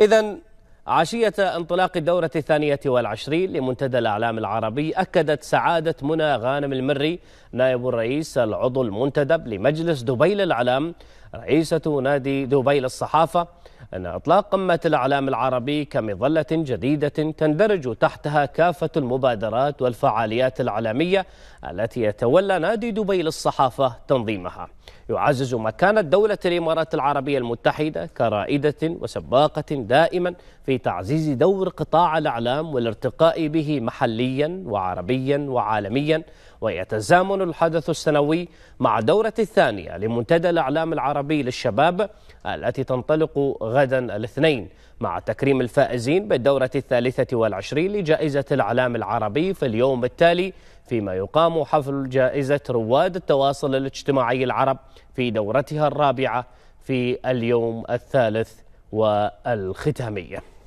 إذا عشية انطلاق الدورة الثانية والعشرين لمنتدى الأعلام العربي أكدت سعادة منى غانم المري نائب الرئيس العضو المنتدب لمجلس دبي للإعلام رئيسة نادي دبي للصحافة أن إطلاق قمة الإعلام العربي كمظلة جديدة تندرج تحتها كافة المبادرات والفعاليات الإعلامية التي يتولى نادي دبي للصحافة تنظيمها يعزز مكانة دولة الإمارات العربية المتحدة كرائدة وسباقة دائما في تعزيز دور قطاع الإعلام والارتقاء به محليا وعربيا وعالميا ويتزامن الحدث السنوي مع دورة الثانية لمنتدى الإعلام العربي للشباب التي تنطلق غدا غدا الاثنين مع تكريم الفائزين بالدورة الثالثة والعشرين لجائزة الإعلام العربي في اليوم التالي فيما يقام حفل جائزة رواد التواصل الاجتماعي العرب في دورتها الرابعة في اليوم الثالث والختامية